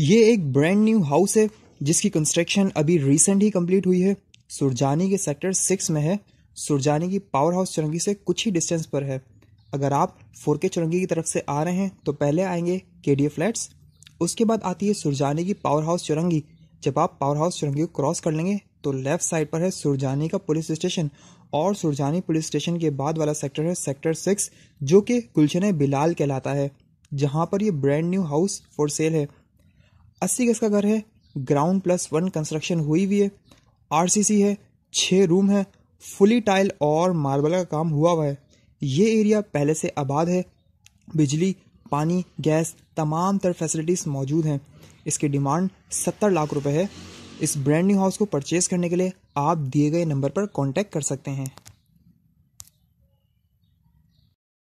ये एक brand new house है जिसकी कंस्ट्रक्शन अभी रिसेंट ही कंप्लीट हुई है सुरजानी के सेक्टर सिक्स में है सुरजानी की पावर हाउस चुरंगी से कुछ ही डिस्टेंस पर है अगर आप फोर के चुरंगी की तरफ से आ रहे हैं तो पहले आएंगे के डी फ्लैट्स उसके बाद आती है सुरजानी की पावर हाउस चुरंगी जब आप पावर हाउस चुरंगी को क्रॉस कर लेंगे तो लेफ्ट साइड पर है सुरजानी का पुलिस स्टेशन और सुरजानी पुलिस स्टेशन के बाद वाला सेक्टर है सेक्टर सिक्स जो कि गुलशन बिलाल कहलाता है जहाँ पर यह brand new house for sale है अस्सी गज का घर है ग्राउंड प्लस वन कंस्ट्रक्शन हुई हुई है आरसीसी है छः रूम है फुली टाइल और मार्बल का काम हुआ हुआ है ये एरिया पहले से आबाद है बिजली पानी गैस तमाम तरह फैसिलिटीज़ मौजूद हैं इसकी डिमांड सत्तर लाख रुपए है इस ब्रांड न्यू हाउस को परचेज करने के लिए आप दिए गए नंबर पर कांटेक्ट कर सकते हैं